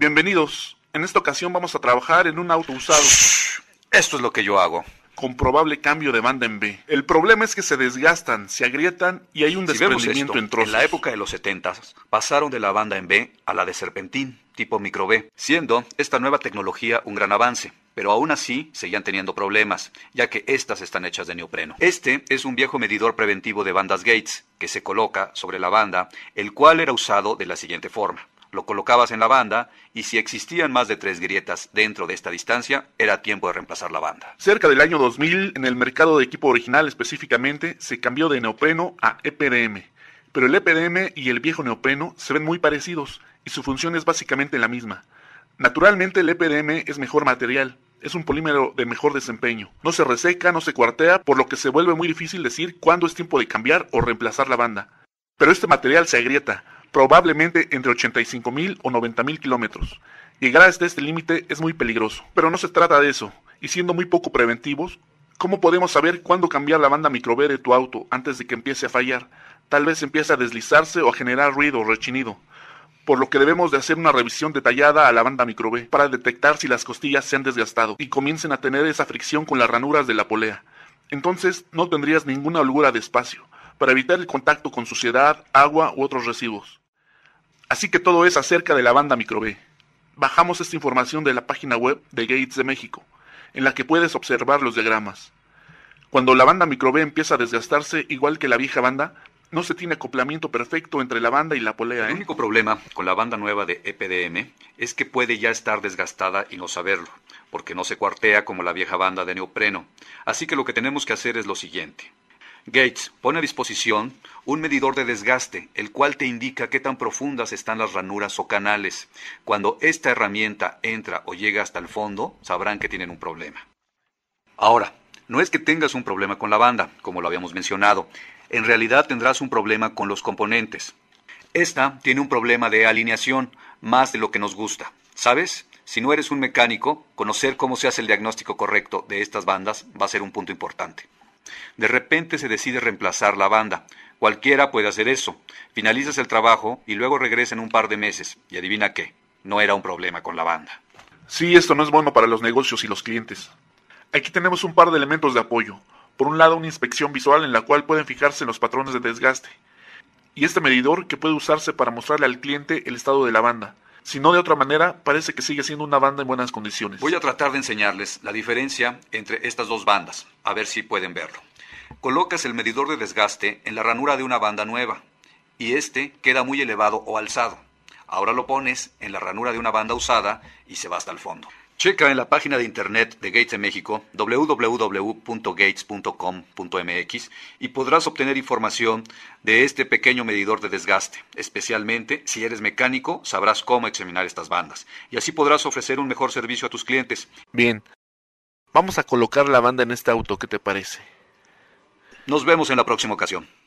Bienvenidos. En esta ocasión vamos a trabajar en un auto usado. Esto es lo que yo hago. Con probable cambio de banda en B. El problema es que se desgastan, se agrietan y hay un si en trozos. En la época de los 70 pasaron de la banda en B a la de serpentín, tipo micro B, siendo esta nueva tecnología un gran avance pero aún así seguían teniendo problemas, ya que estas están hechas de neopreno. Este es un viejo medidor preventivo de bandas Gates que se coloca sobre la banda, el cual era usado de la siguiente forma lo colocabas en la banda y si existían más de tres grietas dentro de esta distancia, era tiempo de reemplazar la banda. Cerca del año 2000, en el mercado de equipo original específicamente, se cambió de neopreno a EPDM. Pero el EPDM y el viejo neopreno se ven muy parecidos y su función es básicamente la misma. Naturalmente el EPDM es mejor material, es un polímero de mejor desempeño. No se reseca, no se cuartea, por lo que se vuelve muy difícil decir cuándo es tiempo de cambiar o reemplazar la banda. Pero este material se agrieta, probablemente entre mil o mil kilómetros. Llegar hasta este límite es muy peligroso, pero no se trata de eso, y siendo muy poco preventivos, ¿cómo podemos saber cuándo cambiar la banda B de tu auto antes de que empiece a fallar? Tal vez empiece a deslizarse o a generar ruido o rechinido, por lo que debemos de hacer una revisión detallada a la banda B para detectar si las costillas se han desgastado y comiencen a tener esa fricción con las ranuras de la polea. Entonces no tendrías ninguna holgura de espacio para evitar el contacto con suciedad, agua u otros residuos. Así que todo es acerca de la banda micro B. Bajamos esta información de la página web de Gates de México, en la que puedes observar los diagramas. Cuando la banda micro B empieza a desgastarse, igual que la vieja banda, no se tiene acoplamiento perfecto entre la banda y la polea. El ¿eh? único problema con la banda nueva de EPDM es que puede ya estar desgastada y no saberlo, porque no se cuartea como la vieja banda de neopreno. Así que lo que tenemos que hacer es lo siguiente. Gates pone a disposición un medidor de desgaste, el cual te indica qué tan profundas están las ranuras o canales. Cuando esta herramienta entra o llega hasta el fondo, sabrán que tienen un problema. Ahora, no es que tengas un problema con la banda, como lo habíamos mencionado. En realidad tendrás un problema con los componentes. Esta tiene un problema de alineación, más de lo que nos gusta. ¿Sabes? Si no eres un mecánico, conocer cómo se hace el diagnóstico correcto de estas bandas va a ser un punto importante. De repente se decide reemplazar la banda. Cualquiera puede hacer eso. Finalizas el trabajo y luego regresa en un par de meses. Y adivina qué, no era un problema con la banda. Sí, esto no es bueno para los negocios y los clientes. Aquí tenemos un par de elementos de apoyo. Por un lado, una inspección visual en la cual pueden fijarse los patrones de desgaste. Y este medidor que puede usarse para mostrarle al cliente el estado de la banda. Si no de otra manera, parece que sigue siendo una banda en buenas condiciones. Voy a tratar de enseñarles la diferencia entre estas dos bandas, a ver si pueden verlo. Colocas el medidor de desgaste en la ranura de una banda nueva y este queda muy elevado o alzado. Ahora lo pones en la ranura de una banda usada y se va hasta el fondo. Checa en la página de internet de Gates en México, www.gates.com.mx, y podrás obtener información de este pequeño medidor de desgaste. Especialmente, si eres mecánico, sabrás cómo examinar estas bandas, y así podrás ofrecer un mejor servicio a tus clientes. Bien, vamos a colocar la banda en este auto, ¿qué te parece? Nos vemos en la próxima ocasión.